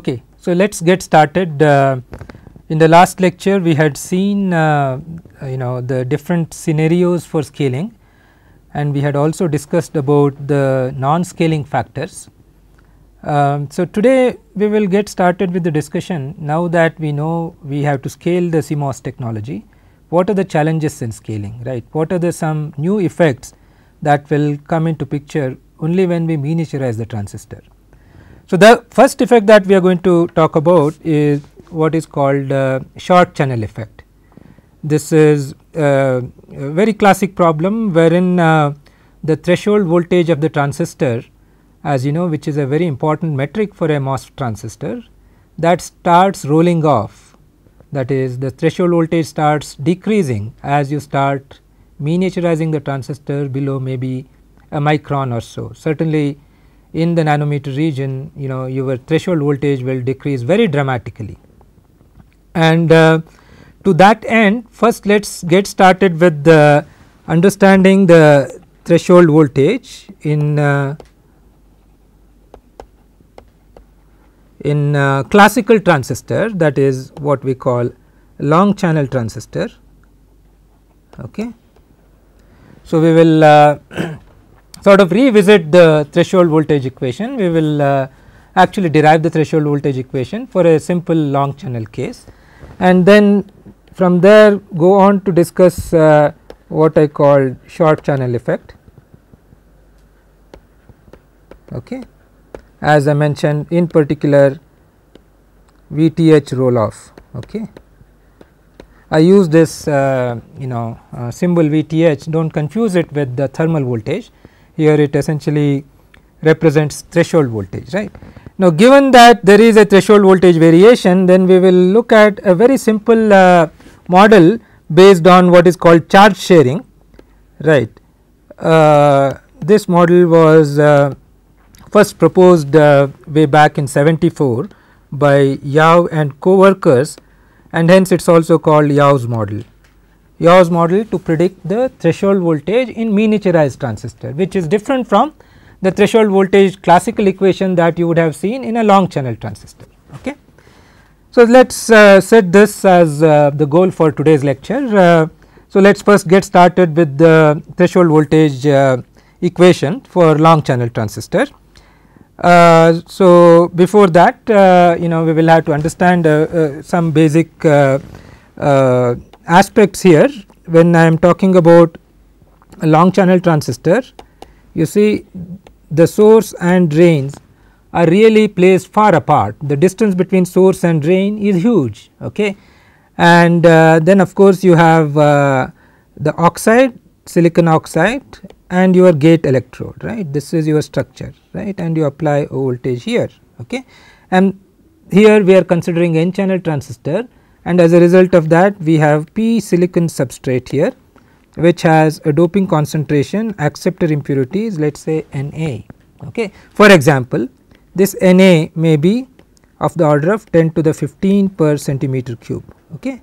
Okay, so let us get started. Uh, in the last lecture we had seen uh, you know the different scenarios for scaling and we had also discussed about the non-scaling factors. Um, so, today we will get started with the discussion now that we know we have to scale the CMOS technology. What are the challenges in scaling right? What are the some new effects that will come into picture only when we miniaturize the transistor. So, the first effect that we are going to talk about is what is called uh, short channel effect. This is uh, a very classic problem wherein uh, the threshold voltage of the transistor as you know which is a very important metric for a MOS transistor that starts rolling off that is the threshold voltage starts decreasing as you start miniaturizing the transistor below maybe a micron or so. Certainly in the nanometer region you know your threshold voltage will decrease very dramatically. And uh, to that end first let us get started with the understanding the threshold voltage in uh, in uh, classical transistor that is what we call long channel transistor. Okay. So, we will uh, sort of revisit the threshold voltage equation, we will uh, actually derive the threshold voltage equation for a simple long channel case. And then from there go on to discuss uh, what I call short channel effect. Okay. As I mentioned in particular VTH roll off. Okay. I use this uh, you know uh, symbol VTH do not confuse it with the thermal voltage here it essentially represents threshold voltage right. Now, given that there is a threshold voltage variation then we will look at a very simple uh, model based on what is called charge sharing right. Uh, this model was uh, first proposed uh, way back in 74 by Yao and co-workers and hence it is also called Yao's model. Yao's model to predict the threshold voltage in miniaturized transistor which is different from the threshold voltage classical equation that you would have seen in a long channel transistor. Okay. So, let us uh, set this as uh, the goal for today's lecture. Uh, so, let us first get started with the threshold voltage uh, equation for long channel transistor. Uh, so, before that uh, you know we will have to understand some basic aspects here when I am talking about a long channel transistor you see the source and drains are really placed far apart the distance between source and drain is huge okay and uh, then of course you have uh, the oxide silicon oxide and your gate electrode right this is your structure right and you apply a voltage here okay and here we are considering n channel transistor and as a result of that we have p silicon substrate here which has a doping concentration acceptor impurities let us say Na. Okay. For example, this Na may be of the order of 10 to the 15 per centimeter cube. Okay.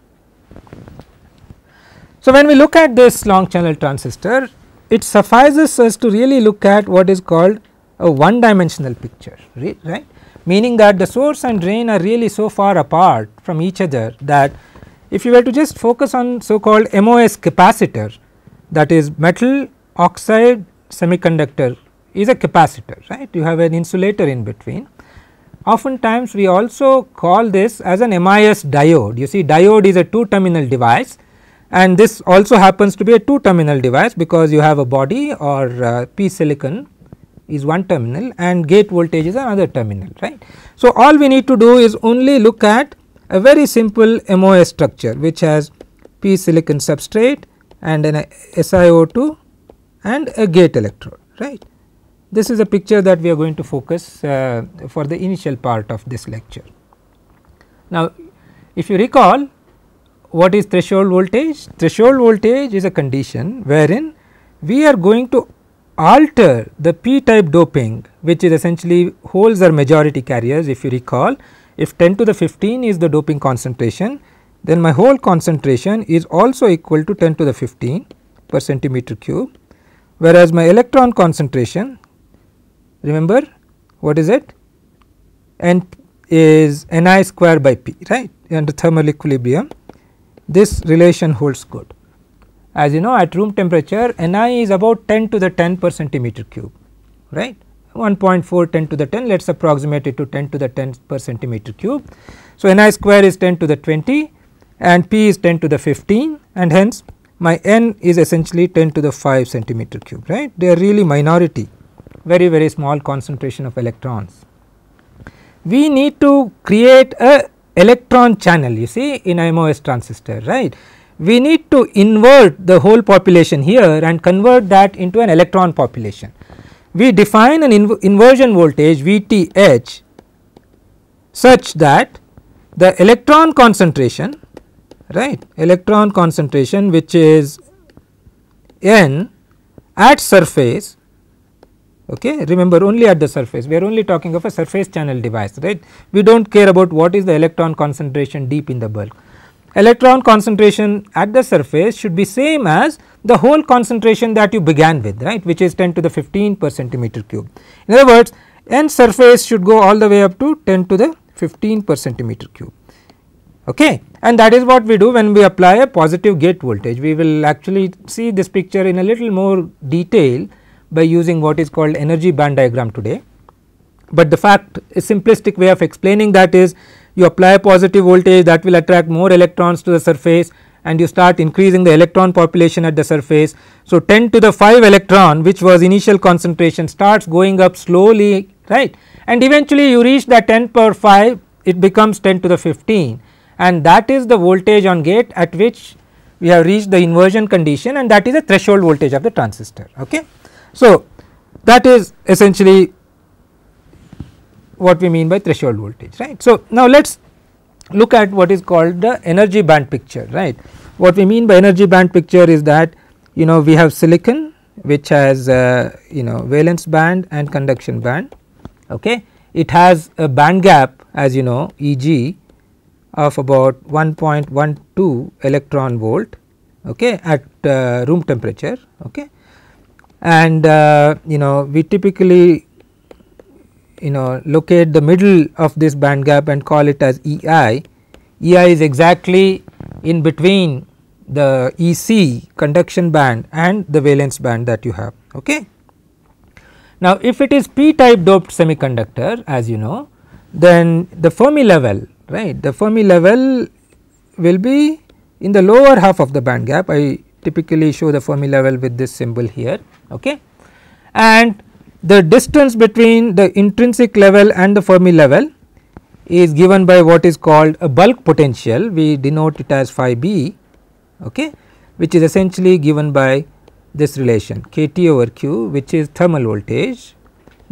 So, when we look at this long channel transistor, it suffices us to really look at what is called a one dimensional picture, right meaning that the source and drain are really so far apart from each other that if you were to just focus on so called MOS capacitor that is metal oxide semiconductor is a capacitor right you have an insulator in between. Oftentimes we also call this as an MIS diode you see diode is a two terminal device and this also happens to be a two terminal device because you have a body or uh, p silicon is one terminal and gate voltage is another terminal right. So, all we need to do is only look at a very simple MOS structure which has p silicon substrate and an SiO2 and a gate electrode right. This is a picture that we are going to focus uh, for the initial part of this lecture. Now, if you recall what is threshold voltage? Threshold voltage is a condition wherein we are going to alter the p-type doping which is essentially holes are majority carriers if you recall if 10 to the 15 is the doping concentration then my whole concentration is also equal to 10 to the 15 per centimeter cube whereas my electron concentration remember what is it and is ni square by p right under thermal equilibrium this relation holds good as you know at room temperature Ni is about 10 to the 10 per centimeter cube right 1.4 10 to the 10 let us approximate it to 10 to the 10 per centimeter cube. So, Ni square is 10 to the 20 and P is 10 to the 15 and hence my N is essentially 10 to the 5 centimeter cube right they are really minority very very small concentration of electrons. We need to create a electron channel you see in MOS transistor right we need to invert the whole population here and convert that into an electron population. We define an inv inversion voltage VTH such that the electron concentration right electron concentration which is n at surface okay remember only at the surface we are only talking of a surface channel device right we do not care about what is the electron concentration deep in the bulk electron concentration at the surface should be same as the whole concentration that you began with right which is 10 to the 15 per centimeter cube. In other words n surface should go all the way up to 10 to the 15 per centimeter cube okay and that is what we do when we apply a positive gate voltage we will actually see this picture in a little more detail by using what is called energy band diagram today but the fact a simplistic way of explaining that is you apply a positive voltage that will attract more electrons to the surface and you start increasing the electron population at the surface. So, 10 to the 5 electron which was initial concentration starts going up slowly right and eventually you reach that 10 power 5 it becomes 10 to the 15 and that is the voltage on gate at which we have reached the inversion condition and that is the threshold voltage of the transistor. Okay. So, that is essentially what we mean by threshold voltage right. So, now let us look at what is called the energy band picture right. What we mean by energy band picture is that you know we have silicon which has uh, you know valence band and conduction band okay. It has a band gap as you know e.g. of about 1.12 electron volt okay at uh, room temperature okay and uh, you know we typically you know locate the middle of this band gap and call it as EI, EI is exactly in between the EC conduction band and the valence band that you have. Okay. Now, if it is p type doped semiconductor as you know then the Fermi level right the Fermi level will be in the lower half of the band gap I typically show the Fermi level with this symbol here okay and the distance between the intrinsic level and the Fermi level is given by what is called a bulk potential we denote it as phi b okay, which is essentially given by this relation k T over Q which is thermal voltage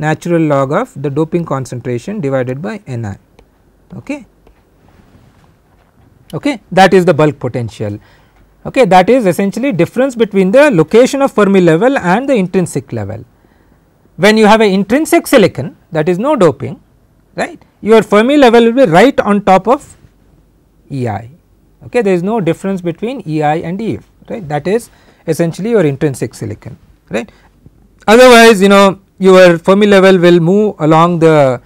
natural log of the doping concentration divided by N i. Okay. Okay, that is the bulk potential. Okay, that is essentially difference between the location of Fermi level and the intrinsic level when you have an intrinsic silicon that is no doping right your Fermi level will be right on top of EI okay there is no difference between EI and EF right that is essentially your intrinsic silicon right otherwise you know your Fermi level will move along the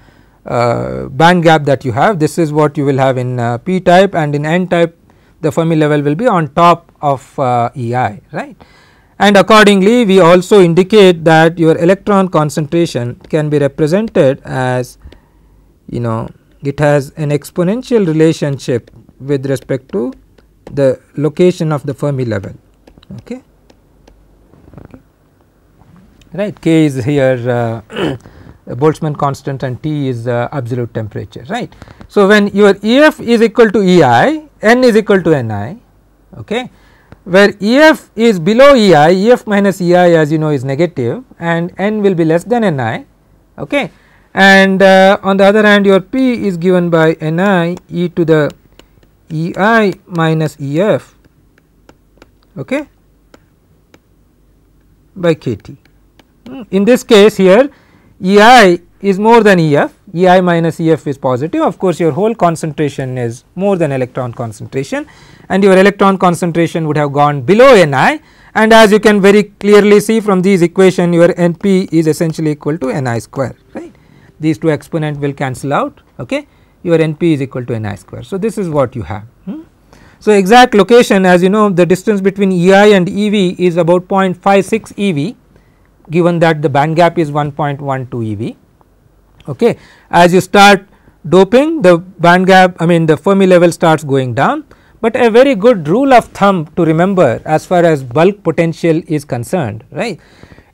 uh, band gap that you have this is what you will have in uh, p type and in n type the Fermi level will be on top of uh, EI right and accordingly we also indicate that your electron concentration can be represented as you know it has an exponential relationship with respect to the location of the Fermi level. Okay. Right, K is here uh, Boltzmann constant and T is uh, absolute temperature. Right. So, when your EF is equal to EI, N is equal to NI. Okay where EF is below EI, EF minus EI as you know is negative and N will be less than NI okay. and uh, on the other hand your P is given by NI e to the EI minus EF okay, by KT. Hmm, in this case here EI is more than EF, EI minus EF is positive of course your whole concentration is more than electron concentration and your electron concentration would have gone below Ni and as you can very clearly see from these equation your Np is essentially equal to Ni square right. These two exponent will cancel out okay your Np is equal to Ni square. So, this is what you have. Hmm? So, exact location as you know the distance between EI and EV is about 0.56 EV given that the band gap is 1.12 EV okay. As you start doping the band gap I mean the Fermi level starts going down, but a very good rule of thumb to remember as far as bulk potential is concerned right.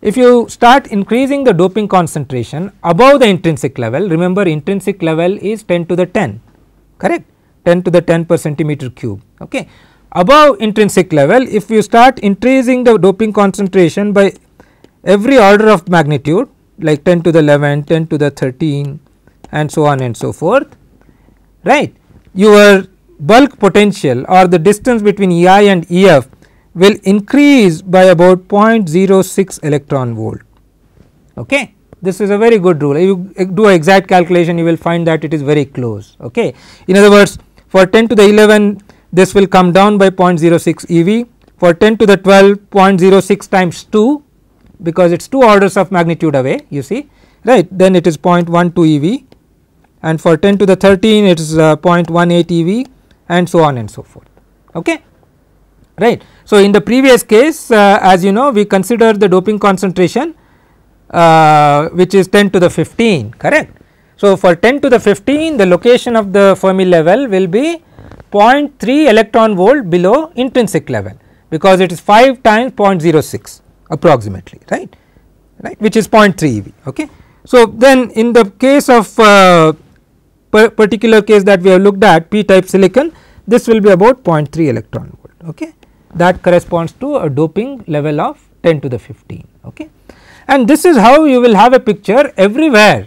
If you start increasing the doping concentration above the intrinsic level remember intrinsic level is 10 to the 10 correct 10 to the 10 per centimeter cube okay. Above intrinsic level if you start increasing the doping concentration by every order of magnitude like 10 to the 11, 10 to the 13 and so on and so forth, right. Your bulk potential or the distance between EI and EF will increase by about 0.06 electron volt. Okay. This is a very good rule. If you do exact calculation, you will find that it is very close. Okay. In other words, for 10 to the 11, this will come down by 0.06 EV. For 10 to the 12, 0.06 times 2 because it is 2 orders of magnitude away you see right then it is 0.12 EV and for 10 to the 13 it is uh, 0.18 EV and so on and so forth okay right. So, in the previous case uh, as you know we consider the doping concentration uh, which is 10 to the 15 correct. So, for 10 to the 15 the location of the Fermi level will be 0.3 electron volt below intrinsic level because it is 5 times 0.06 approximately right right which is 0.3 eV okay. So then in the case of uh, particular case that we have looked at p type silicon this will be about 0.3 electron volt okay that corresponds to a doping level of 10 to the 15 okay and this is how you will have a picture everywhere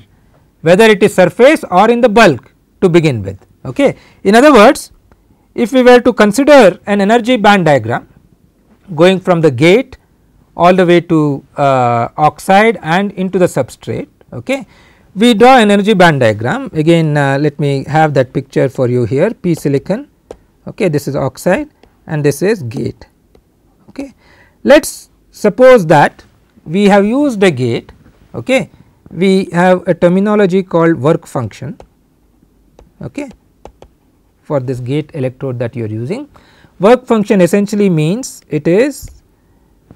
whether it is surface or in the bulk to begin with okay in other words if we were to consider an energy band diagram going from the gate all the way to uh, oxide and into the substrate. Okay. We draw an energy band diagram again uh, let me have that picture for you here p silicon okay this is oxide and this is gate. Okay. Let us suppose that we have used a gate okay we have a terminology called work function okay for this gate electrode that you are using work function essentially means it is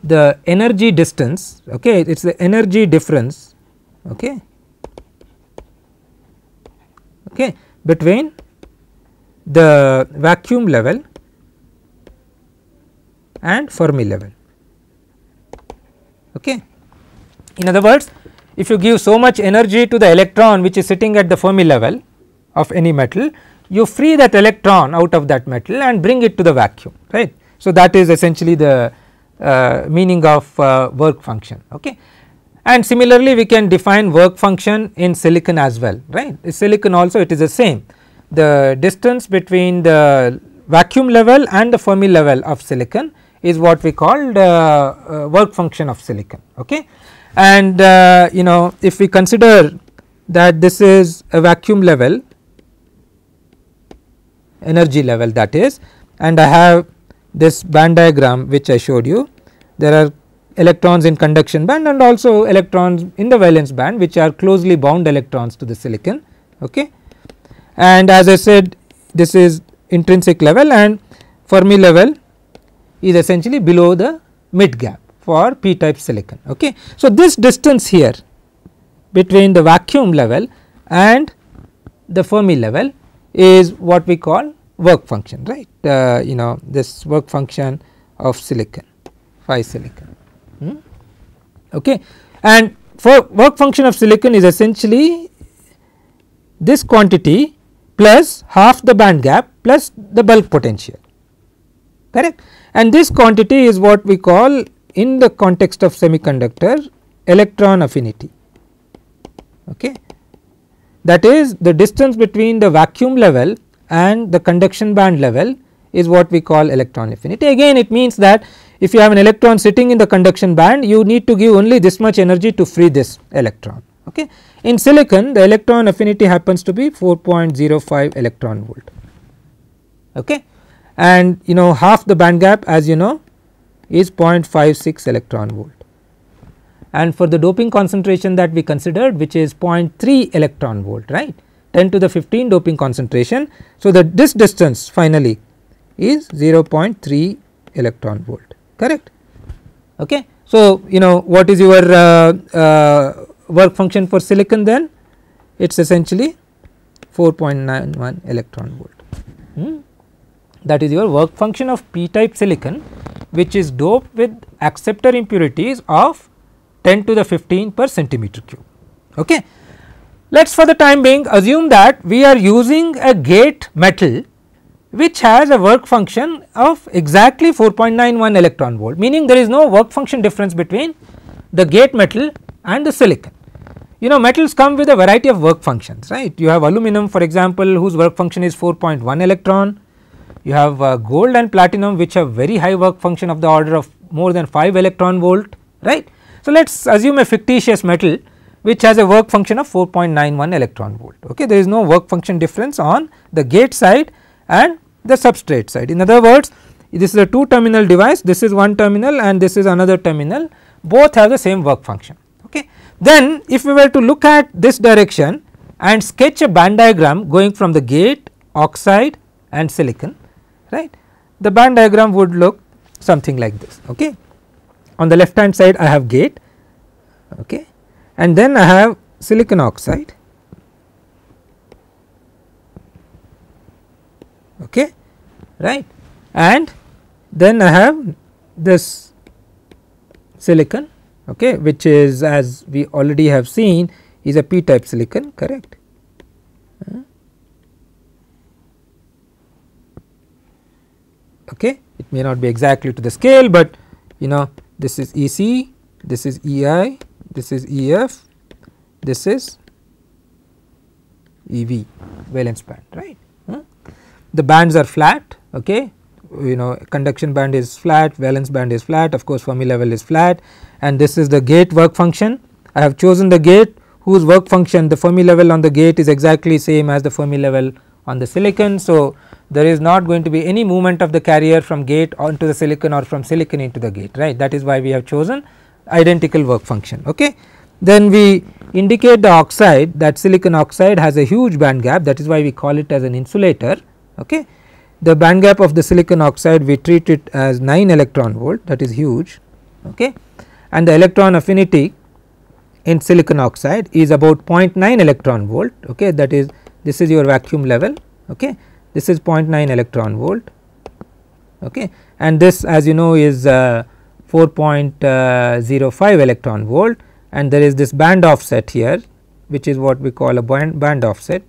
the energy distance okay it is the energy difference okay okay between the vacuum level and Fermi level okay in other words if you give so much energy to the electron which is sitting at the Fermi level of any metal you free that electron out of that metal and bring it to the vacuum right so that is essentially the uh, meaning of uh, work function. Okay. And similarly, we can define work function in silicon as well, right. silicon also it is the same. The distance between the vacuum level and the Fermi level of silicon is what we call the uh, uh, work function of silicon. Okay. And uh, you know if we consider that this is a vacuum level energy level that is and I have this band diagram which I showed you there are electrons in conduction band and also electrons in the valence band which are closely bound electrons to the silicon. Okay. And as I said this is intrinsic level and Fermi level is essentially below the mid gap for p type silicon. Okay. So, this distance here between the vacuum level and the Fermi level is what we call work function right uh, you know this work function of silicon phi silicon hmm? okay and for work function of silicon is essentially this quantity plus half the band gap plus the bulk potential correct and this quantity is what we call in the context of semiconductor electron affinity okay that is the distance between the vacuum level and the conduction band level is what we call electron affinity. Again it means that if you have an electron sitting in the conduction band you need to give only this much energy to free this electron. Okay. In silicon the electron affinity happens to be 4.05 electron volt okay. and you know half the band gap as you know is 0.56 electron volt. And for the doping concentration that we considered which is 0.3 electron volt right 10 to the 15 doping concentration. So, that this distance finally is 0.3 electron volt correct. Okay. So, you know what is your uh, uh, work function for silicon then it is essentially 4.91 electron volt. Hmm. That is your work function of p type silicon which is doped with acceptor impurities of 10 to the 15 per centimeter cube. Okay. Let us for the time being assume that we are using a gate metal which has a work function of exactly 4.91 electron volt meaning there is no work function difference between the gate metal and the silicon. You know metals come with a variety of work functions right you have aluminum for example whose work function is 4.1 electron you have uh, gold and platinum which have very high work function of the order of more than 5 electron volt right. So, let us assume a fictitious metal which has a work function of 4.91 electron volt. Okay. There is no work function difference on the gate side and the substrate side. In other words, this is a two terminal device, this is one terminal and this is another terminal, both have the same work function. Okay. Then if we were to look at this direction and sketch a band diagram going from the gate, oxide and silicon, right, the band diagram would look something like this. Okay. On the left hand side I have gate, okay and then I have silicon oxide okay right and then I have this silicon okay which is as we already have seen is a p type silicon correct uh, okay it may not be exactly to the scale but you know this is ec this is ei this is EF, this is EV valence band right. Hmm? The bands are flat okay you know conduction band is flat, valence band is flat of course Fermi level is flat and this is the gate work function. I have chosen the gate whose work function the Fermi level on the gate is exactly same as the Fermi level on the silicon. So, there is not going to be any movement of the carrier from gate onto the silicon or from silicon into the gate right that is why we have chosen identical work function. Okay. Then we indicate the oxide that silicon oxide has a huge band gap that is why we call it as an insulator. Okay. The band gap of the silicon oxide we treat it as 9 electron volt that is huge okay. and the electron affinity in silicon oxide is about 0.9 electron volt okay. that is this is your vacuum level okay. this is 0.9 electron volt okay. and this as you know is uh, 4.05 uh, electron volt and there is this band offset here which is what we call a band, band offset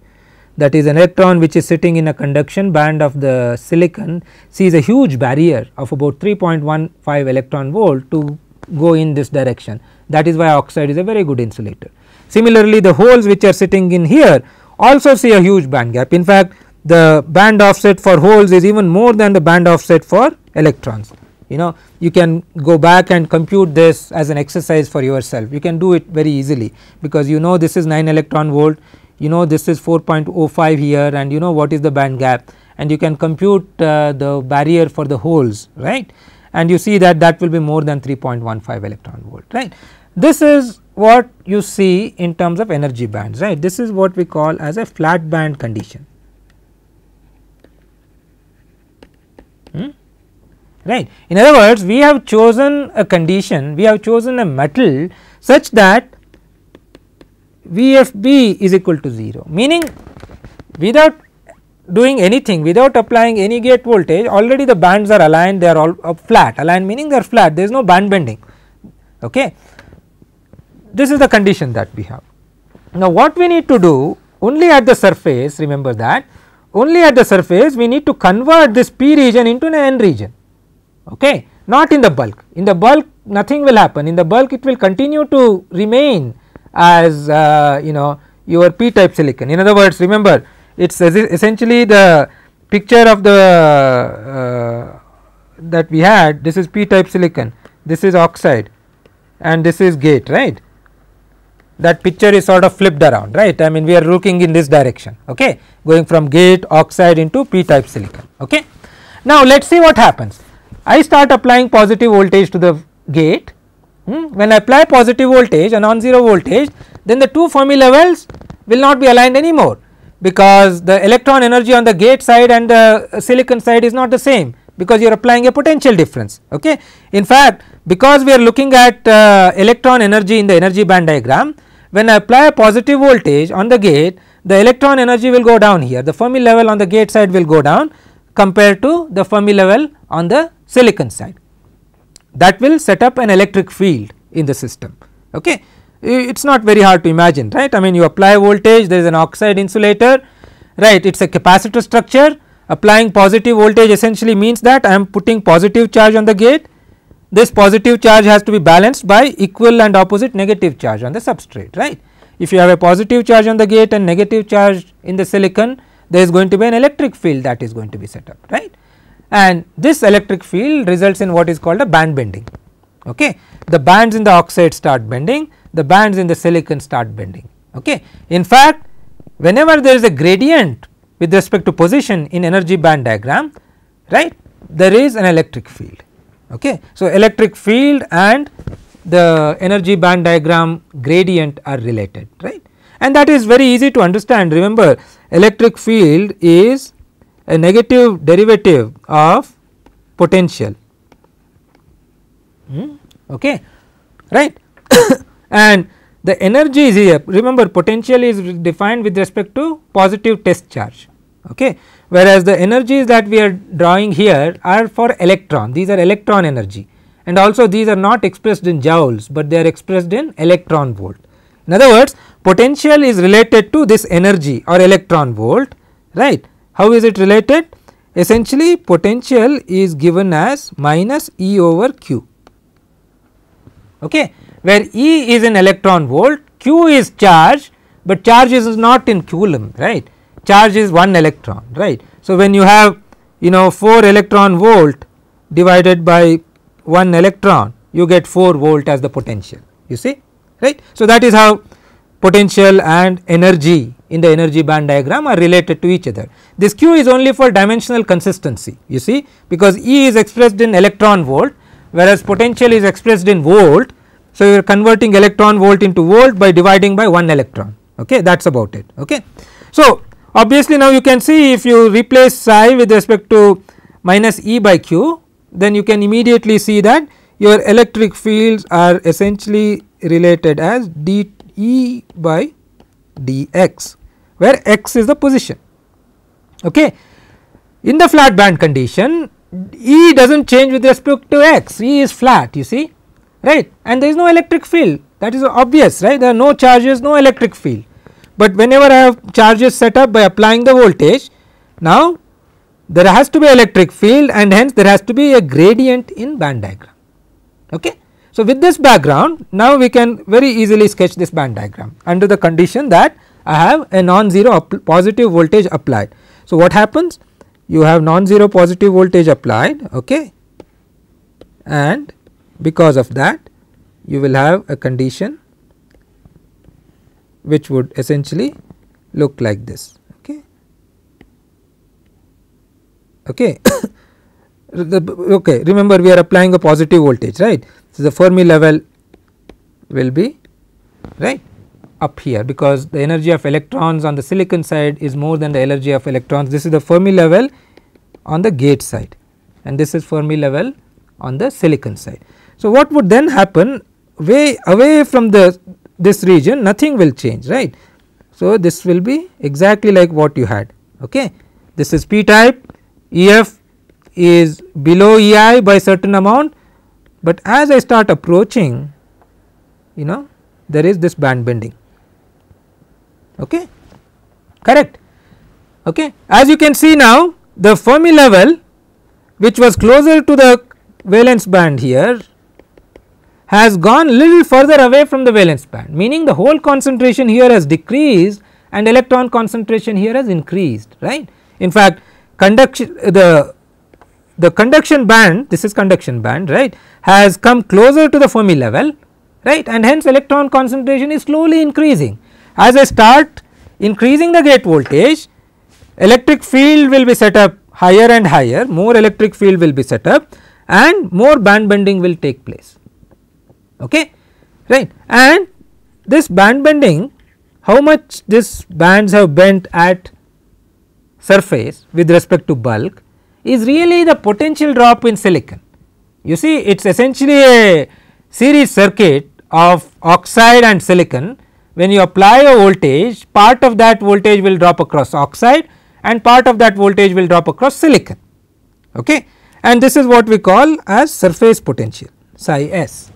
that is an electron which is sitting in a conduction band of the silicon sees a huge barrier of about 3.15 electron volt to go in this direction that is why oxide is a very good insulator. Similarly, the holes which are sitting in here also see a huge band gap in fact the band offset for holes is even more than the band offset for electrons you know you can go back and compute this as an exercise for yourself you can do it very easily because you know this is 9 electron volt you know this is 4.05 here and you know what is the band gap and you can compute uh, the barrier for the holes right and you see that that will be more than 3.15 electron volt right. This is what you see in terms of energy bands right this is what we call as a flat band condition right. In other words, we have chosen a condition, we have chosen a metal such that VFB is equal to 0, meaning without doing anything without applying any gate voltage already the bands are aligned they are all uh, flat aligned meaning they are flat there is no band bending okay this is the condition that we have now what we need to do only at the surface remember that only at the surface we need to convert this p region into an n region okay not in the bulk in the bulk nothing will happen in the bulk it will continue to remain as uh, you know your p type silicon in other words remember it's essentially the picture of the uh, that we had this is p type silicon this is oxide and this is gate right that picture is sort of flipped around right i mean we are looking in this direction okay going from gate oxide into p type silicon okay now let's see what happens I start applying positive voltage to the gate. Hmm. When I apply positive voltage, a non-zero voltage, then the two Fermi levels will not be aligned anymore because the electron energy on the gate side and the silicon side is not the same because you are applying a potential difference. Okay. In fact, because we are looking at uh, electron energy in the energy band diagram, when I apply a positive voltage on the gate, the electron energy will go down here, the Fermi level on the gate side will go down compared to the Fermi level on the silicon side that will set up an electric field in the system okay it is not very hard to imagine right i mean you apply voltage there is an oxide insulator right it is a capacitor structure applying positive voltage essentially means that i am putting positive charge on the gate this positive charge has to be balanced by equal and opposite negative charge on the substrate right if you have a positive charge on the gate and negative charge in the silicon there is going to be an electric field that is going to be set up right and this electric field results in what is called a band bending. Okay. The bands in the oxide start bending, the bands in the silicon start bending. Okay. In fact, whenever there is a gradient with respect to position in energy band diagram, right, there is an electric field. Okay. So, electric field and the energy band diagram gradient are related, right. And that is very easy to understand. Remember, electric field is a negative derivative of potential hmm, okay right and the energy is here remember potential is defined with respect to positive test charge okay whereas the energies that we are drawing here are for electron these are electron energy and also these are not expressed in joules but they are expressed in electron volt in other words potential is related to this energy or electron volt right how is it related? Essentially potential is given as minus E over Q okay, where E is in electron volt, Q is charge, but charge is not in coulomb right, charge is 1 electron right. So, when you have you know 4 electron volt divided by 1 electron you get 4 volt as the potential you see right. So, that is how potential and energy in the energy band diagram are related to each other. This q is only for dimensional consistency you see because E is expressed in electron volt whereas potential is expressed in volt. So, you are converting electron volt into volt by dividing by 1 electron okay that is about it okay. So, obviously now you can see if you replace psi with respect to minus E by q then you can immediately see that your electric fields are essentially related as d E by dx where x is the position. Okay. In the flat band condition E does not change with respect to x, E is flat you see right and there is no electric field that is obvious right there are no charges no electric field. But whenever I have charges set up by applying the voltage now there has to be electric field and hence there has to be a gradient in band diagram. Okay. So, with this background now we can very easily sketch this band diagram under the condition that I have a non-zero positive voltage applied. So, what happens? You have non-zero positive voltage applied okay, and because of that you will have a condition which would essentially look like this okay. okay. okay remember we are applying a positive voltage right so, the Fermi level will be right up here because the energy of electrons on the silicon side is more than the energy of electrons. This is the Fermi level on the gate side and this is Fermi level on the silicon side. So, what would then happen way away from the this region nothing will change right. So, this will be exactly like what you had ok. This is p type EF is below EI by certain amount but as I start approaching you know there is this band bending okay correct okay as you can see now the Fermi level which was closer to the valence band here has gone little further away from the valence band meaning the whole concentration here has decreased and electron concentration here has increased right. In fact, conduction the the conduction band this is conduction band right has come closer to the Fermi level right and hence electron concentration is slowly increasing. As I start increasing the gate voltage electric field will be set up higher and higher more electric field will be set up and more band bending will take place okay right and this band bending how much this bands have bent at surface with respect to bulk is really the potential drop in silicon. You see it is essentially a series circuit of oxide and silicon when you apply a voltage part of that voltage will drop across oxide and part of that voltage will drop across silicon okay and this is what we call as surface potential psi s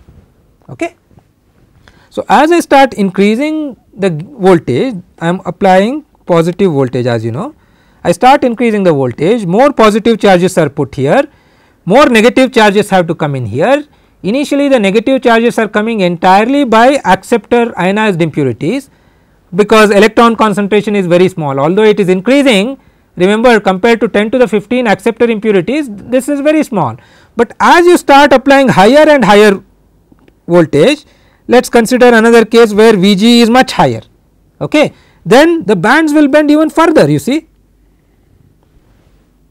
okay so as i start increasing the voltage i am applying positive voltage as you know I start increasing the voltage, more positive charges are put here, more negative charges have to come in here. Initially the negative charges are coming entirely by acceptor ionized impurities because electron concentration is very small although it is increasing remember compared to 10 to the 15 acceptor impurities this is very small. But as you start applying higher and higher voltage let us consider another case where Vg is much higher okay then the bands will bend even further you see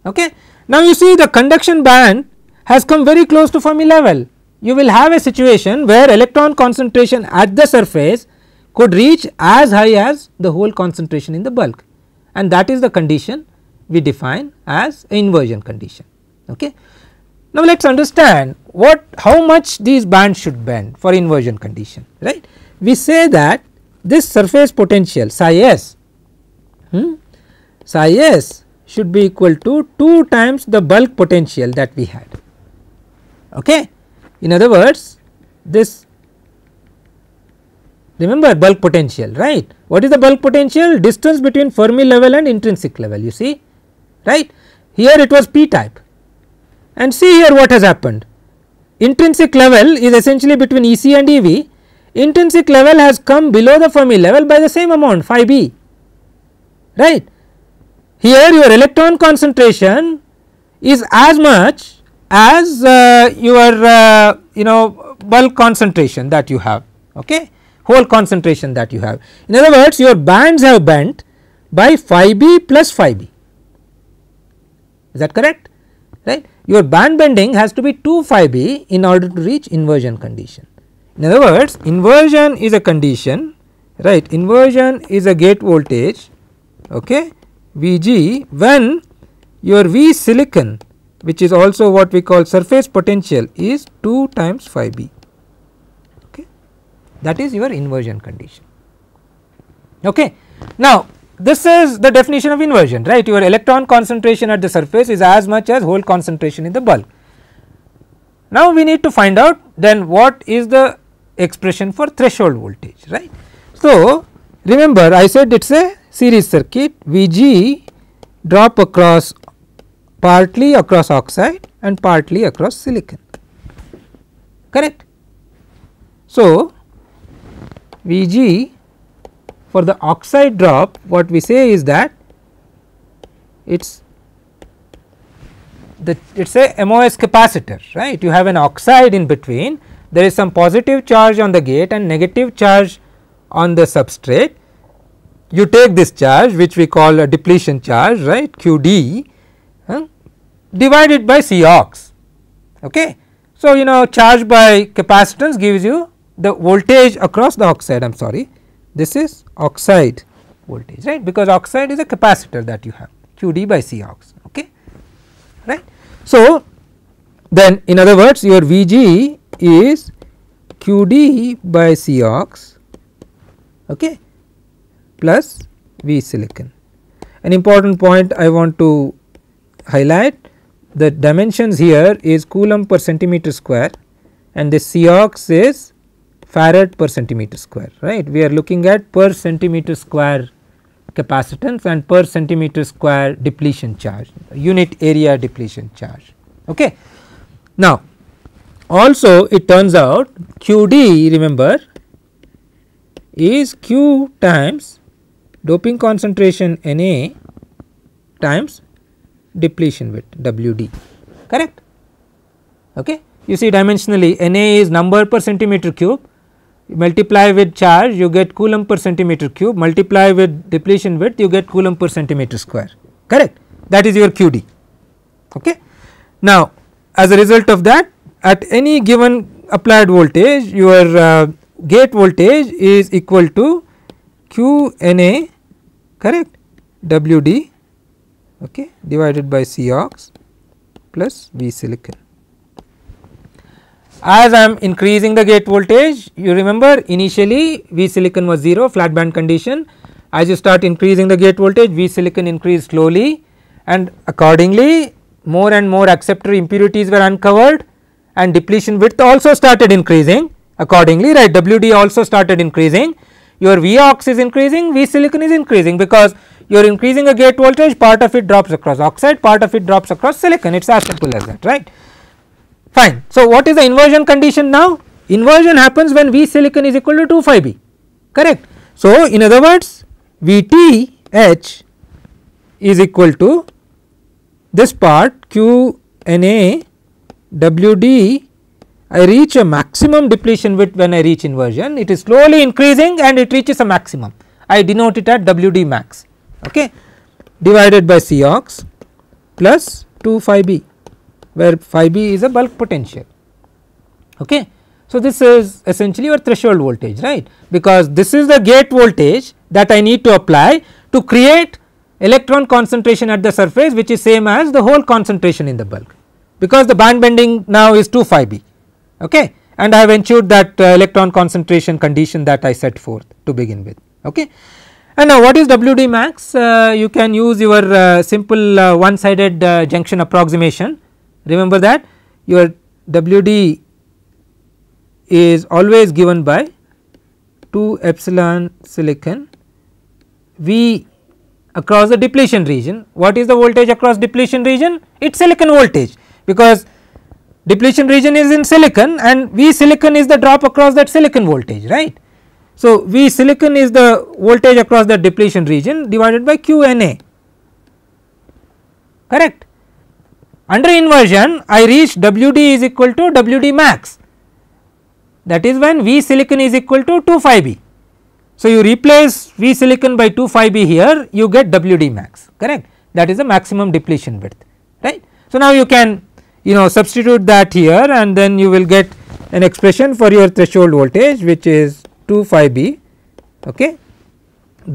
Okay. Now, you see the conduction band has come very close to Fermi level. You will have a situation where electron concentration at the surface could reach as high as the whole concentration in the bulk and that is the condition we define as inversion condition. Okay. Now, let us understand what how much these bands should bend for inversion condition right. We say that this surface potential psi s hmm, psi s should be equal to 2 times the bulk potential that we had. Okay. In other words, this remember bulk potential right. What is the bulk potential? Distance between Fermi level and intrinsic level you see right. Here it was p type and see here what has happened. Intrinsic level is essentially between EC and EV. Intrinsic level has come below the Fermi level by the same amount phi b right here your electron concentration is as much as uh, your uh, you know bulk concentration that you have okay whole concentration that you have in other words your bands have bent by five b plus five b is that correct right your band bending has to be 2 phi b in order to reach inversion condition in other words inversion is a condition right inversion is a gate voltage okay Vg when your V silicon which is also what we call surface potential is 2 times phi b okay that is your inversion condition okay now this is the definition of inversion right your electron concentration at the surface is as much as whole concentration in the bulk now we need to find out then what is the expression for threshold voltage right so remember i said it's a series circuit Vg drop across partly across oxide and partly across silicon correct. So, Vg for the oxide drop what we say is that it is the it is a MOS capacitor right you have an oxide in between there is some positive charge on the gate and negative charge on the substrate you take this charge which we call a depletion charge right QD huh, divided by C ox. Okay. So, you know charge by capacitance gives you the voltage across the oxide I am sorry this is oxide voltage right because oxide is a capacitor that you have QD by C ox okay right. So, then in other words your VG is QD by C ox okay plus V silicon. An important point I want to highlight the dimensions here is coulomb per centimeter square and the Cox is farad per centimeter square right. We are looking at per centimeter square capacitance and per centimeter square depletion charge unit area depletion charge. Okay. Now also it turns out QD remember is Q times doping concentration Na times depletion width WD correct okay you see dimensionally Na is number per centimeter cube multiply with charge you get coulomb per centimeter cube multiply with depletion width you get coulomb per centimeter square correct that is your QD okay. Now as a result of that at any given applied voltage your uh, gate voltage is equal to QNA correct WD okay, divided by C ox plus V silicon. As I am increasing the gate voltage you remember initially V silicon was 0 flat band condition as you start increasing the gate voltage V silicon increased slowly and accordingly more and more acceptor impurities were uncovered and depletion width also started increasing accordingly right WD also started increasing your V ox is increasing, V silicon is increasing because you are increasing a gate voltage part of it drops across oxide part of it drops across silicon it is as simple as that right. Fine. So, what is the inversion condition now? Inversion happens when V silicon is equal to 2 phi b correct. So, in other words V t h is equal to this part q n a w d I reach a maximum depletion width when I reach inversion it is slowly increasing and it reaches a maximum I denote it at WD max okay divided by C ox plus 2 phi b where phi b is a bulk potential okay. So, this is essentially your threshold voltage right because this is the gate voltage that I need to apply to create electron concentration at the surface which is same as the whole concentration in the bulk because the band bending now is 2 phi b okay and I have ensured that uh, electron concentration condition that I set forth to begin with. Okay. And now what is WD max? Uh, you can use your uh, simple uh, one sided uh, junction approximation. Remember that your WD is always given by 2 epsilon silicon V across the depletion region. What is the voltage across depletion region? It is silicon voltage because depletion region is in silicon and V silicon is the drop across that silicon voltage right. So, V silicon is the voltage across the depletion region divided by Q N A correct. Under inversion I reach W d is equal to W d max that is when V silicon is equal to 2 phi b. So, you replace V silicon by 2 phi b here you get W d max correct that is the maximum depletion width right. So, now you can you know substitute that here and then you will get an expression for your threshold voltage which is 2 phi b okay.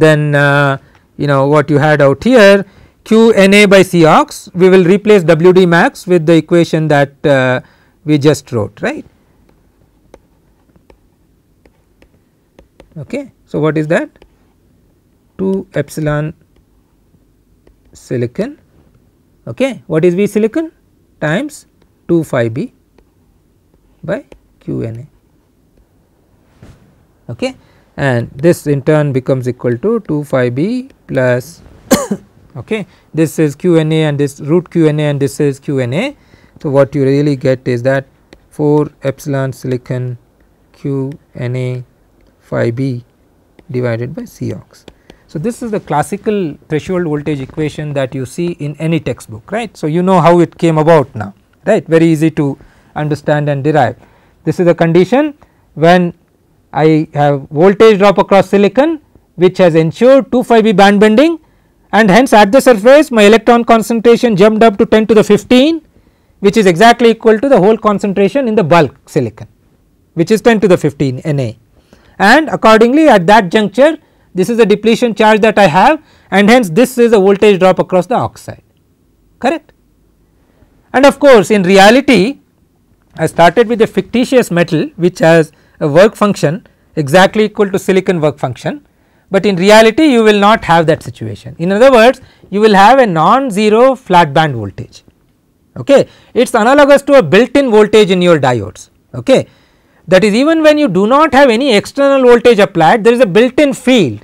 Then uh, you know what you had out here q n a by c ox we will replace w d max with the equation that uh, we just wrote right. Okay. So, what is that 2 epsilon silicon okay. what is V silicon times 2 phi b by q n a. Okay. And this in turn becomes equal to 2 phi b plus okay. this is q n a and this root q n a and this is q n a. So, what you really get is that 4 epsilon silicon q n a phi b divided by c ox. So, this is the classical threshold voltage equation that you see in any textbook right. So, you know how it came about now right very easy to understand and derive. This is the condition when I have voltage drop across silicon which has ensured 2 b band bending and hence at the surface my electron concentration jumped up to 10 to the 15 which is exactly equal to the whole concentration in the bulk silicon which is 10 to the 15 Na and accordingly at that juncture this is a depletion charge that I have and hence this is a voltage drop across the oxide correct. And of course, in reality I started with a fictitious metal which has a work function exactly equal to silicon work function, but in reality you will not have that situation. In other words, you will have a non-zero flat band voltage. Okay. It is analogous to a built-in voltage in your diodes. Okay. That is even when you do not have any external voltage applied there is a built in field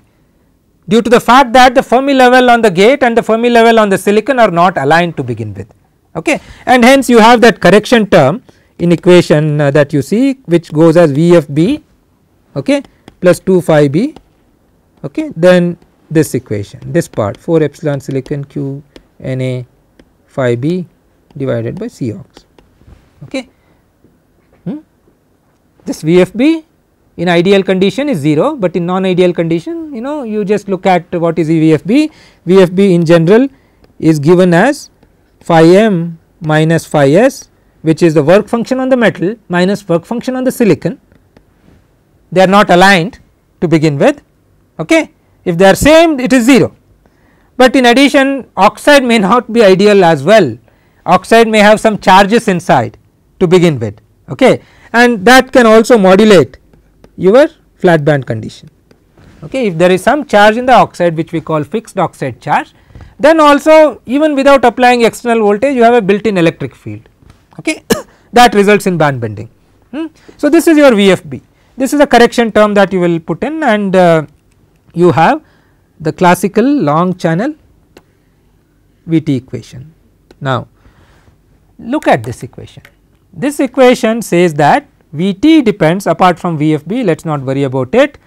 due to the fact that the Fermi level on the gate and the Fermi level on the silicon are not aligned to begin with okay and hence you have that correction term in equation uh, that you see which goes as VFB okay plus 2 phi B okay then this equation this part 4 epsilon silicon Q Na phi B divided by C ox okay this VFB in ideal condition is 0, but in non ideal condition you know you just look at what is VFB. VFB in general is given as phi m minus phi s which is the work function on the metal minus work function on the silicon. They are not aligned to begin with. Okay. If they are same it is 0, but in addition oxide may not be ideal as well. Oxide may have some charges inside to begin with. Okay and that can also modulate your flat band condition. Okay, if there is some charge in the oxide which we call fixed oxide charge then also even without applying external voltage you have a built in electric field okay that results in band bending. Hmm. So, this is your VFB this is a correction term that you will put in and uh, you have the classical long channel VT equation. Now, look at this equation this equation says that Vt depends apart from Vfb let us not worry about it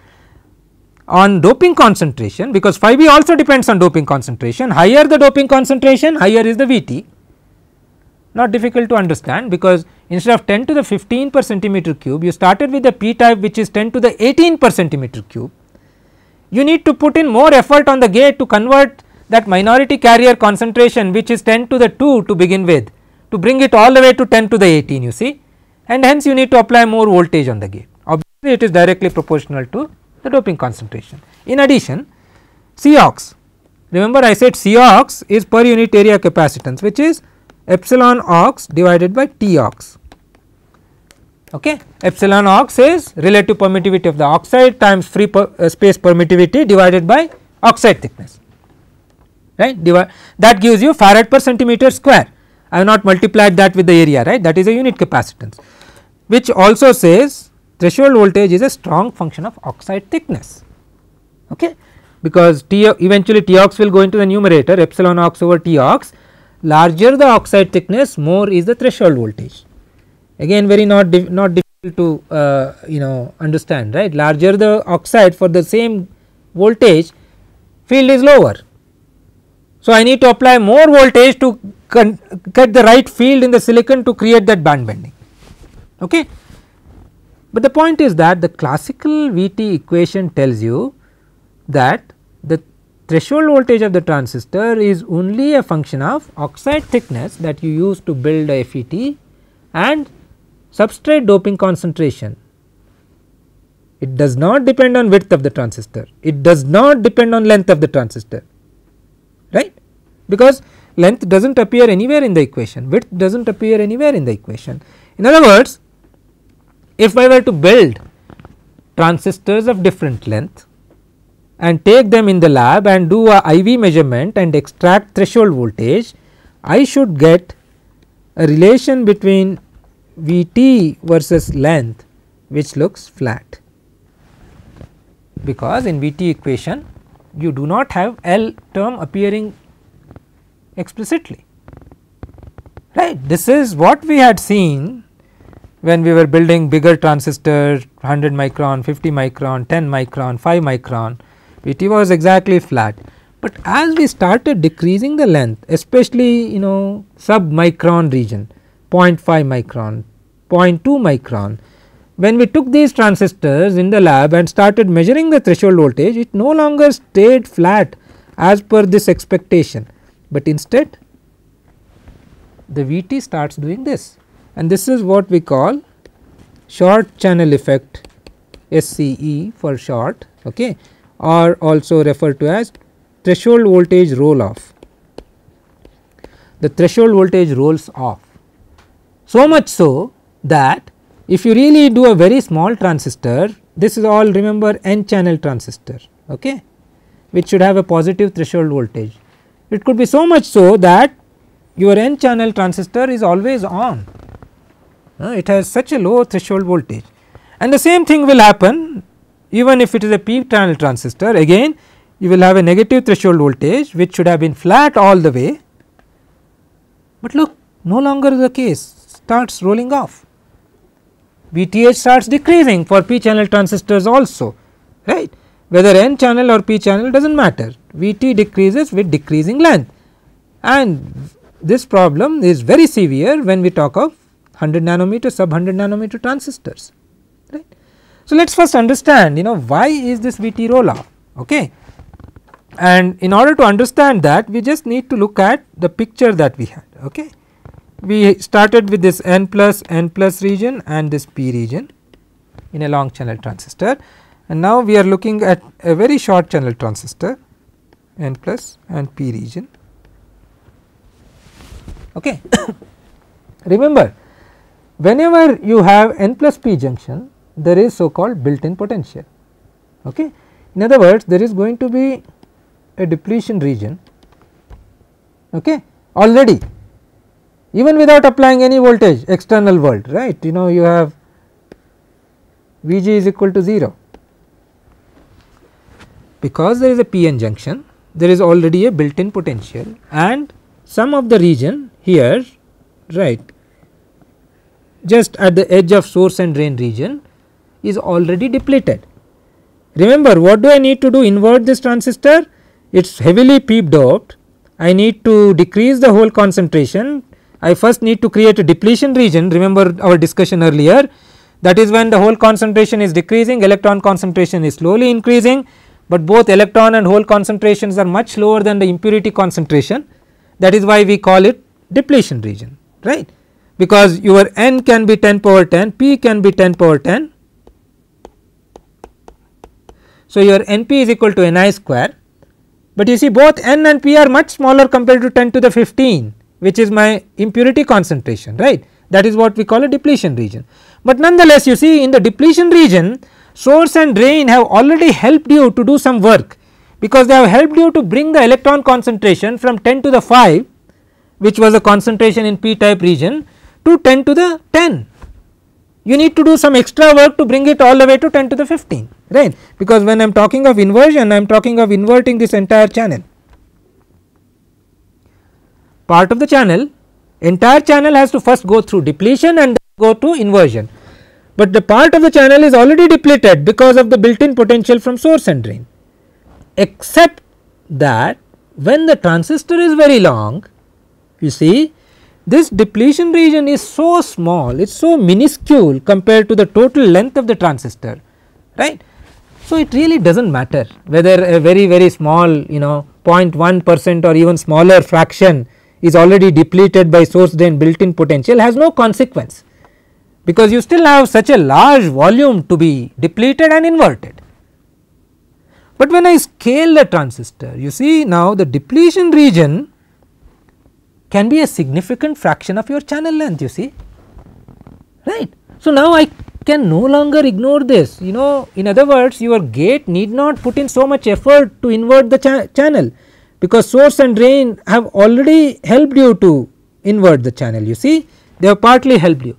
on doping concentration because phi b also depends on doping concentration higher the doping concentration higher is the Vt not difficult to understand because instead of 10 to the 15 per centimeter cube you started with the p type which is 10 to the 18 per centimeter cube you need to put in more effort on the gate to convert that minority carrier concentration which is 10 to the 2 to begin with to bring it all the way to 10 to the 18 you see and hence you need to apply more voltage on the gate. Obviously, it is directly proportional to the doping concentration. In addition, Cox, remember I said Cox is per unit area capacitance which is epsilon ox divided by T ox. Okay. Epsilon ox is relative permittivity of the oxide times free per, uh, space permittivity divided by oxide thickness, right. Divi that gives you farad per centimeter square I have not multiplied that with the area right that is a unit capacitance which also says threshold voltage is a strong function of oxide thickness okay because T eventually T ox will go into the numerator epsilon ox over T ox larger the oxide thickness more is the threshold voltage again very not not difficult to uh, you know understand right larger the oxide for the same voltage field is lower so I need to apply more voltage to get the right field in the silicon to create that band bending. Okay. But the point is that the classical VT equation tells you that the threshold voltage of the transistor is only a function of oxide thickness that you use to build a FET and substrate doping concentration. It does not depend on width of the transistor, it does not depend on length of the transistor, right. Because length does not appear anywhere in the equation, width does not appear anywhere in the equation. In other words, if I were to build transistors of different length and take them in the lab and do a IV measurement and extract threshold voltage, I should get a relation between Vt versus length which looks flat because in Vt equation you do not have L term appearing explicitly right this is what we had seen when we were building bigger transistor 100 micron 50 micron 10 micron 5 micron vt was exactly flat but as we started decreasing the length especially you know sub micron region 0.5 micron 0.2 micron when we took these transistors in the lab and started measuring the threshold voltage it no longer stayed flat as per this expectation but instead the Vt starts doing this and this is what we call short channel effect SCE for short okay or also referred to as threshold voltage roll off. The threshold voltage rolls off so much so that if you really do a very small transistor this is all remember n channel transistor okay which should have a positive threshold voltage it could be so much so that your n channel transistor is always on, uh, it has such a low threshold voltage and the same thing will happen even if it is a p channel transistor again you will have a negative threshold voltage which should have been flat all the way, but look no longer the case starts rolling off. VTH starts decreasing for p channel transistors also whether n channel or p channel does not matter Vt decreases with decreasing length and this problem is very severe when we talk of 100 nanometer sub 100 nanometer transistors right. So, let us first understand you know why is this Vt off? okay and in order to understand that we just need to look at the picture that we had okay we started with this n plus n plus region and this p region in a long channel transistor and now we are looking at a very short channel transistor N plus and P region. Okay. Remember whenever you have N plus P junction there is so called built in potential. Okay. In other words there is going to be a depletion region okay, already even without applying any voltage external world right you know you have V g is equal to 0 because there is a p n junction there is already a built in potential and some of the region here right just at the edge of source and drain region is already depleted. Remember what do I need to do invert this transistor it is heavily p doped I need to decrease the whole concentration I first need to create a depletion region remember our discussion earlier that is when the whole concentration is decreasing electron concentration is slowly increasing but both electron and hole concentrations are much lower than the impurity concentration that is why we call it depletion region right because your n can be 10 power 10 p can be 10 power 10. So, your np is equal to ni square but you see both n and p are much smaller compared to 10 to the 15 which is my impurity concentration right that is what we call a depletion region. But nonetheless you see in the depletion region source and drain have already helped you to do some work because they have helped you to bring the electron concentration from 10 to the 5 which was the concentration in p type region to 10 to the 10. You need to do some extra work to bring it all the way to 10 to the 15 right because when I am talking of inversion I am talking of inverting this entire channel. Part of the channel entire channel has to first go through depletion and go to inversion but the part of the channel is already depleted because of the built in potential from source and drain except that when the transistor is very long you see this depletion region is so small it is so minuscule compared to the total length of the transistor right. So, it really does not matter whether a very very small you know 0.1 percent or even smaller fraction is already depleted by source drain built in potential has no consequence because you still have such a large volume to be depleted and inverted. But when I scale the transistor, you see now the depletion region can be a significant fraction of your channel length, you see, right. So, now I can no longer ignore this, you know, in other words, your gate need not put in so much effort to invert the cha channel because source and drain have already helped you to invert the channel, you see, they have partly helped you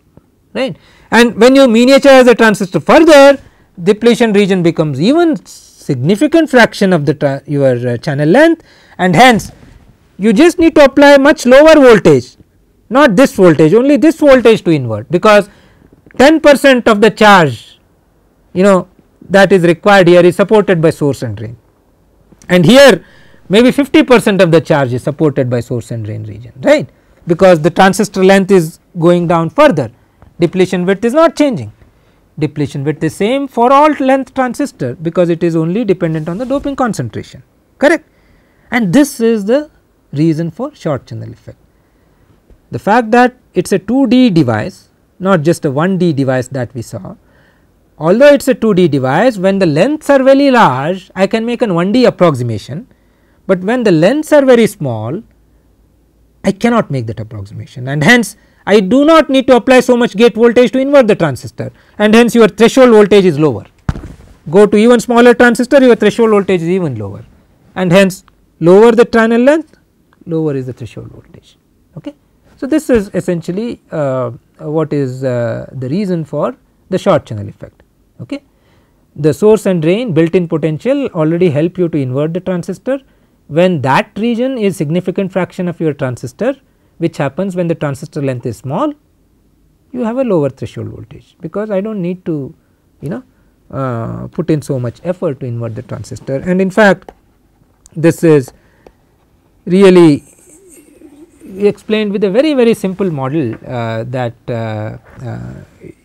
right. And when you miniaturize the transistor further depletion region becomes even significant fraction of the your uh, channel length and hence you just need to apply much lower voltage not this voltage only this voltage to invert because 10 percent of the charge you know that is required here is supported by source and drain and here maybe 50 percent of the charge is supported by source and drain region right because the transistor length is going down further depletion width is not changing. Depletion width is same for all length transistor because it is only dependent on the doping concentration correct and this is the reason for short channel effect. The fact that it is a 2D device not just a 1D device that we saw although it is a 2D device when the lengths are very large I can make an 1D approximation but when the lengths are very small I cannot make that approximation and hence I do not need to apply so much gate voltage to invert the transistor and hence your threshold voltage is lower. Go to even smaller transistor your threshold voltage is even lower and hence lower the channel length lower is the threshold voltage. Okay. So, this is essentially uh, what is uh, the reason for the short channel effect. Okay. The source and drain built in potential already help you to invert the transistor when that region is significant fraction of your transistor which happens when the transistor length is small you have a lower threshold voltage because I do not need to you know uh, put in so much effort to invert the transistor and in fact this is really explained with a very very simple model uh, that uh, uh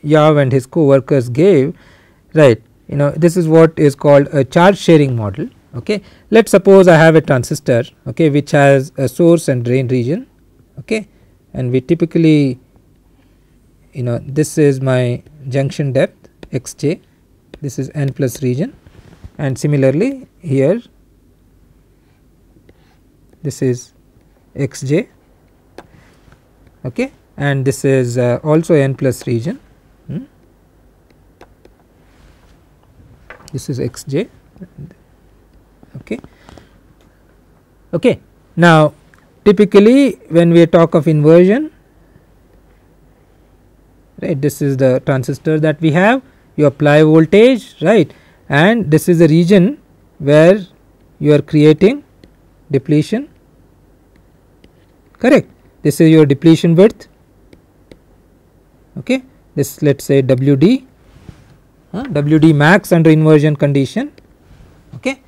Yav and his co-workers gave right you know this is what is called a charge sharing model okay let us suppose I have a transistor okay which has a source and drain region okay and we typically you know this is my junction depth xj this is n plus region and similarly here this is xj okay and this is uh, also n plus region hmm. this is xj okay okay now Typically, when we talk of inversion, right, this is the transistor that we have, you apply voltage, right, and this is the region where you are creating depletion, correct. This is your depletion width, okay. This let us say WD, huh, WD max under inversion condition, okay.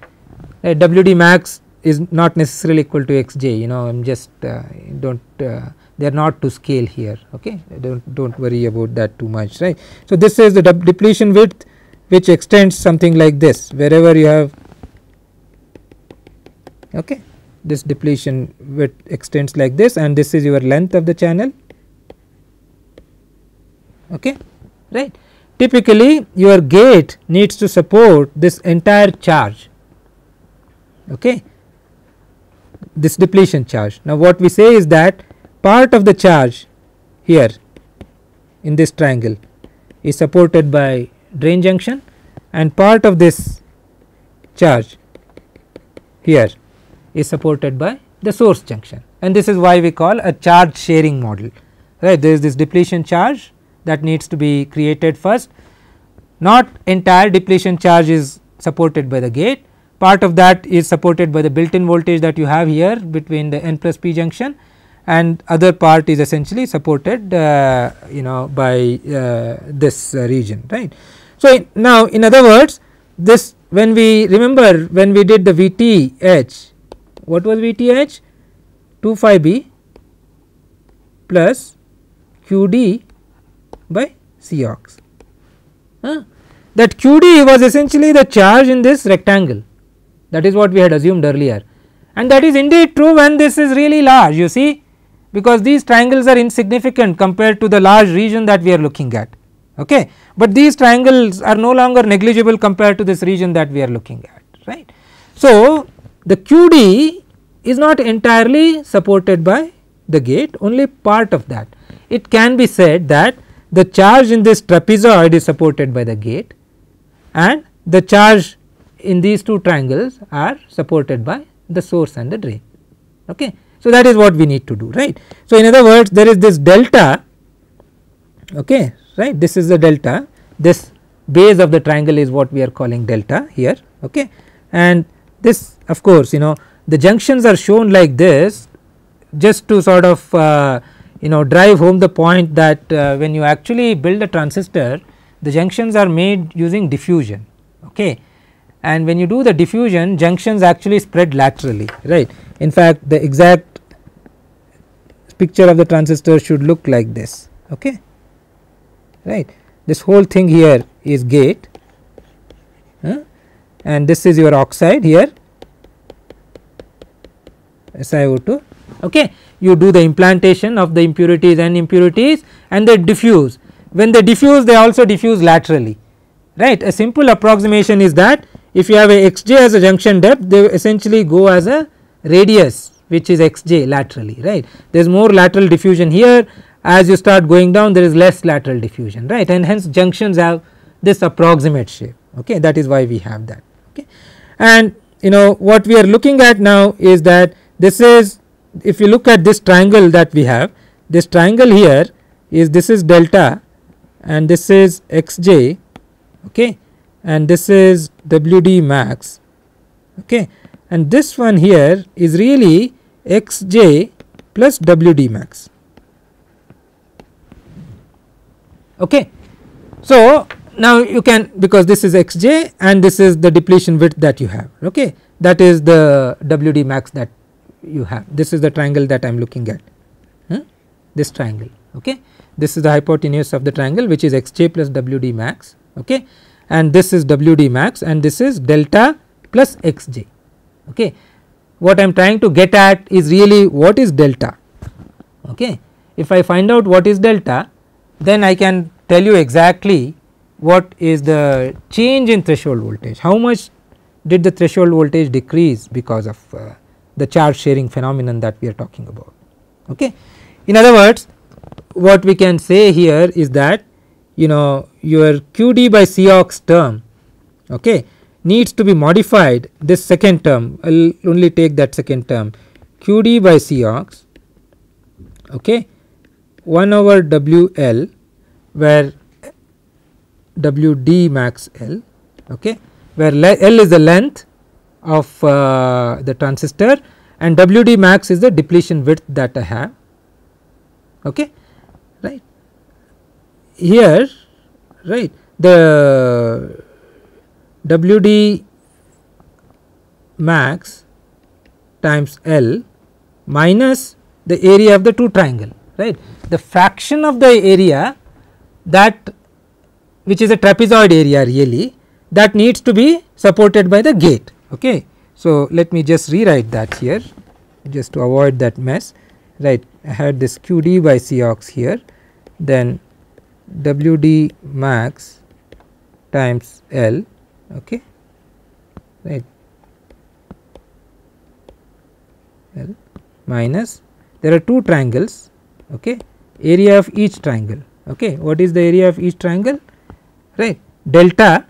WD max is not necessarily equal to xj you know I am just uh, do not uh, they are not to scale here okay do not do not worry about that too much right. So, this is the depletion width which extends something like this wherever you have okay this depletion width extends like this and this is your length of the channel okay right. Typically your gate needs to support this entire charge okay this depletion charge. Now, what we say is that part of the charge here in this triangle is supported by drain junction and part of this charge here is supported by the source junction and this is why we call a charge sharing model right there is this depletion charge that needs to be created first not entire depletion charge is supported by the gate part of that is supported by the built in voltage that you have here between the N plus P junction and other part is essentially supported uh, you know by uh, this uh, region right. So, now in other words this when we remember when we did the VTH what was VTH 2 phi b plus QD by C ox. That QD was essentially the charge in this rectangle that is what we had assumed earlier and that is indeed true when this is really large you see because these triangles are insignificant compared to the large region that we are looking at okay but these triangles are no longer negligible compared to this region that we are looking at right so the qd is not entirely supported by the gate only part of that it can be said that the charge in this trapezoid is supported by the gate and the charge in these two triangles are supported by the source and the drain. Okay. So, that is what we need to do right. So, in other words there is this delta okay right this is the delta this base of the triangle is what we are calling delta here okay and this of course you know the junctions are shown like this just to sort of uh, you know drive home the point that uh, when you actually build a transistor the junctions are made using diffusion okay and when you do the diffusion junctions actually spread laterally right. In fact, the exact picture of the transistor should look like this okay right. This whole thing here is gate huh? and this is your oxide here SiO2 okay. You do the implantation of the impurities and impurities and they diffuse when they diffuse they also diffuse laterally right. A simple approximation is that if you have a xj as a junction depth they essentially go as a radius which is xj laterally right. There is more lateral diffusion here as you start going down there is less lateral diffusion right and hence junctions have this approximate shape okay that is why we have that okay. And you know what we are looking at now is that this is if you look at this triangle that we have this triangle here is this is delta and this is xj okay and this is WD max okay and this one here is really xj plus WD max okay so now you can because this is xj and this is the depletion width that you have okay that is the WD max that you have this is the triangle that I am looking at hmm? this triangle okay this is the hypotenuse of the triangle which is xj plus WD max okay and this is WD max and this is delta plus xj. Okay. What I am trying to get at is really what is delta. Okay. If I find out what is delta, then I can tell you exactly what is the change in threshold voltage, how much did the threshold voltage decrease because of uh, the charge sharing phenomenon that we are talking about. Okay. In other words, what we can say here is that you know your QD by Cox term okay, needs to be modified this second term I will only take that second term QD by Cox okay, 1 over WL where WD max L okay, where L is the length of uh, the transistor and WD max is the depletion width that I have okay, here right the WD max times L minus the area of the two triangle right. The fraction of the area that which is a trapezoid area really that needs to be supported by the gate. Okay. So, let me just rewrite that here just to avoid that mess right I had this QD by C ox here then WD max times L okay right L minus there are two triangles okay area of each triangle okay what is the area of each triangle right delta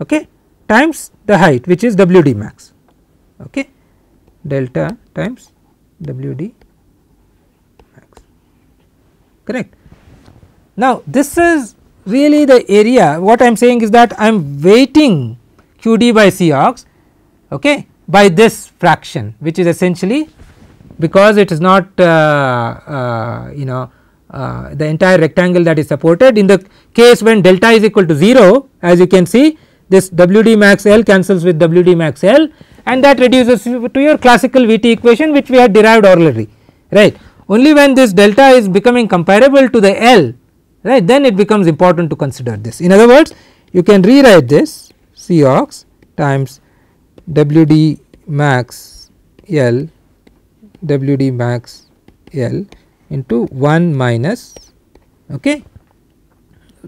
okay times the height which is WD max okay delta times WD max correct now, this is really the area what I am saying is that I am weighting q d by C aux okay, by this fraction which is essentially because it is not uh, uh, you know uh, the entire rectangle that is supported in the case when delta is equal to 0 as you can see this WD max L cancels with WD max L and that reduces to your classical VT equation which we had derived earlier right. Only when this delta is becoming comparable to the L right then it becomes important to consider this. In other words you can rewrite this C aux times W d max L W d max L into 1 minus okay.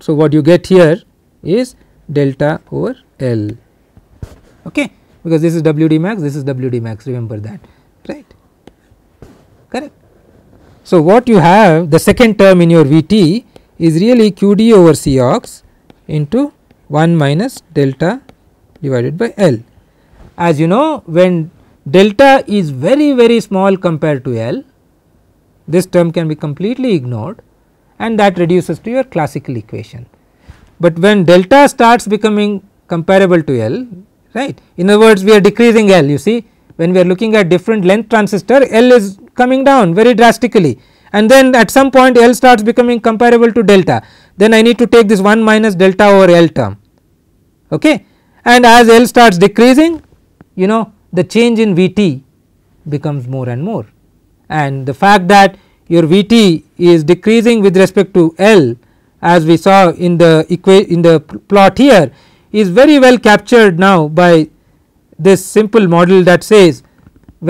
So, what you get here is delta over L okay because this is W d max this is W d max remember that right correct. So, what you have the second term in your V t is really QD over C ox into 1 minus delta divided by L. As you know when delta is very very small compared to L this term can be completely ignored and that reduces to your classical equation. But when delta starts becoming comparable to L right in other words we are decreasing L you see when we are looking at different length transistor L is coming down very drastically and then at some point L starts becoming comparable to delta then I need to take this 1 minus delta over L term okay and as L starts decreasing you know the change in Vt becomes more and more and the fact that your Vt is decreasing with respect to L as we saw in the in the plot here is very well captured now by this simple model that says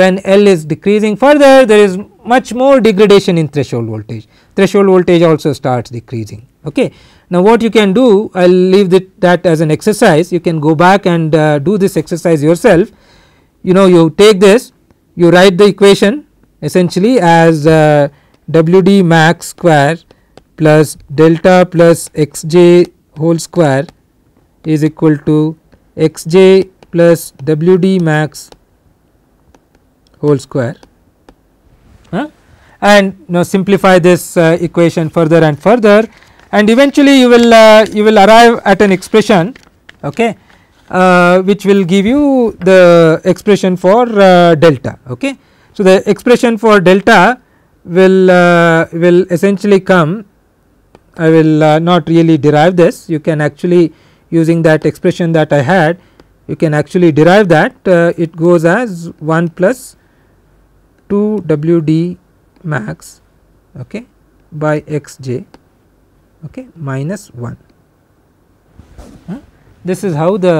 when L is decreasing further there is much more degradation in threshold voltage, threshold voltage also starts decreasing. Okay. Now, what you can do I will leave that, that as an exercise you can go back and uh, do this exercise yourself you know you take this you write the equation essentially as uh, W d max square plus delta plus x j whole square is equal to x j plus W d max whole square and you simplify this uh, equation further and further and eventually you will uh, you will arrive at an expression okay uh, which will give you the expression for uh, delta okay so the expression for delta will uh, will essentially come i will uh, not really derive this you can actually using that expression that i had you can actually derive that it goes as 1 plus 2wd max okay by xj okay minus 1 this is how the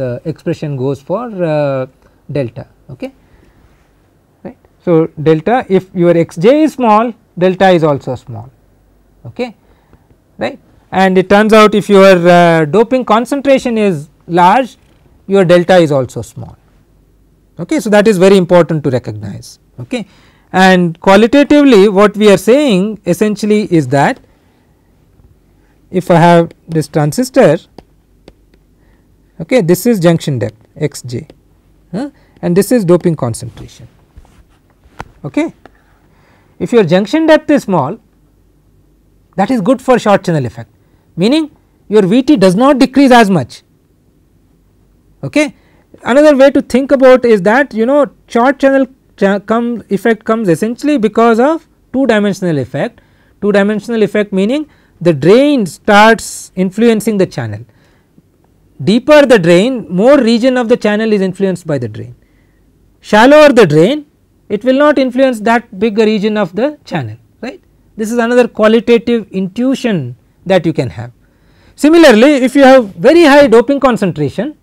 the expression goes for uh, delta okay right so delta if your xj is small delta is also small okay right and it turns out if your uh, doping concentration is large your delta is also small Okay. So, that is very important to recognize. Okay. And qualitatively what we are saying essentially is that if I have this transistor, okay, this is junction depth x j huh, and this is doping concentration. Okay. If your junction depth is small that is good for short channel effect meaning your V t does not decrease as much. Okay another way to think about is that you know short channel come effect comes essentially because of two dimensional effect two dimensional effect meaning the drain starts influencing the channel deeper the drain more region of the channel is influenced by the drain shallower the drain it will not influence that bigger region of the channel right this is another qualitative intuition that you can have similarly if you have very high doping concentration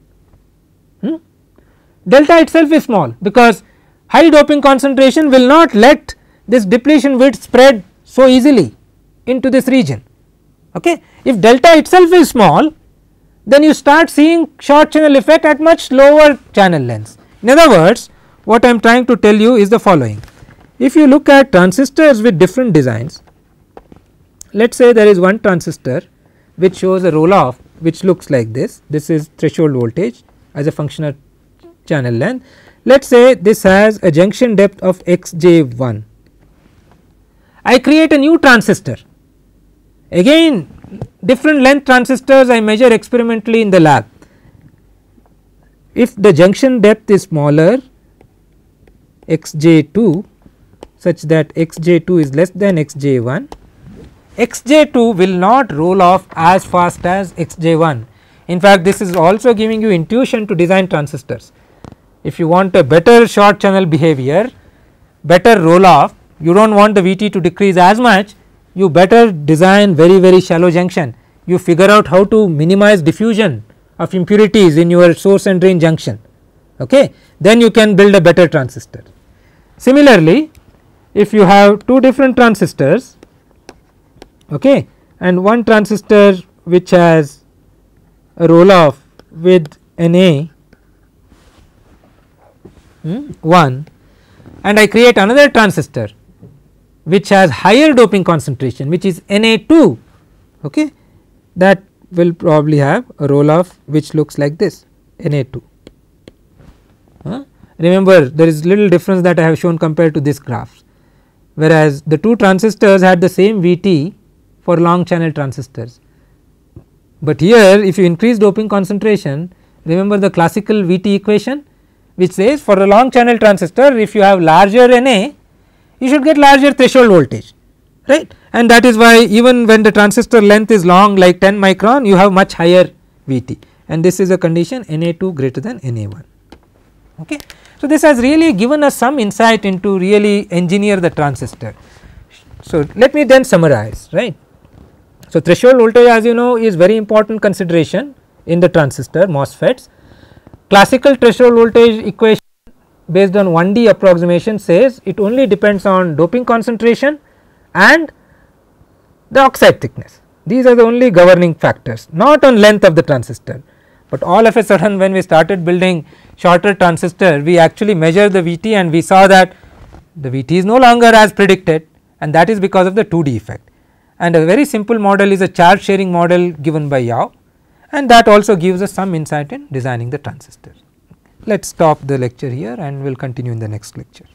delta itself is small because high doping concentration will not let this depletion width spread so easily into this region. Okay. If delta itself is small then you start seeing short channel effect at much lower channel lengths. In other words what I am trying to tell you is the following. If you look at transistors with different designs let us say there is one transistor which shows a roll off which looks like this, this is threshold voltage as a function of channel length. Let us say this has a junction depth of xj1. I create a new transistor. Again different length transistors I measure experimentally in the lab. If the junction depth is smaller xj2 such that xj2 is less than xj1, xj2 will not roll off as fast as xj1. In fact, this is also giving you intuition to design transistors if you want a better short channel behavior, better roll off, you do not want the VT to decrease as much, you better design very very shallow junction. You figure out how to minimize diffusion of impurities in your source and drain junction, okay. then you can build a better transistor. Similarly, if you have two different transistors okay, and one transistor which has a roll off with an A Hmm? 1 and I create another transistor which has higher doping concentration which is Na2 okay that will probably have a roll off which looks like this Na2. Remember there is little difference that I have shown compared to this graph whereas the two transistors had the same Vt for long channel transistors. But here if you increase doping concentration remember the classical Vt equation which says for a long channel transistor if you have larger NA you should get larger threshold voltage right and that is why even when the transistor length is long like 10 micron you have much higher VT and this is a condition Na2 greater than Na1 okay. So, this has really given us some insight into really engineer the transistor. So, let me then summarize right. So, threshold voltage as you know is very important consideration in the transistor MOSFETs Classical threshold voltage equation based on 1D approximation says it only depends on doping concentration and the oxide thickness. These are the only governing factors not on length of the transistor, but all of a sudden when we started building shorter transistor we actually measured the VT and we saw that the VT is no longer as predicted and that is because of the 2D effect. And a very simple model is a charge sharing model given by Yao and that also gives us some insight in designing the transistor. Let us stop the lecture here and we will continue in the next lecture.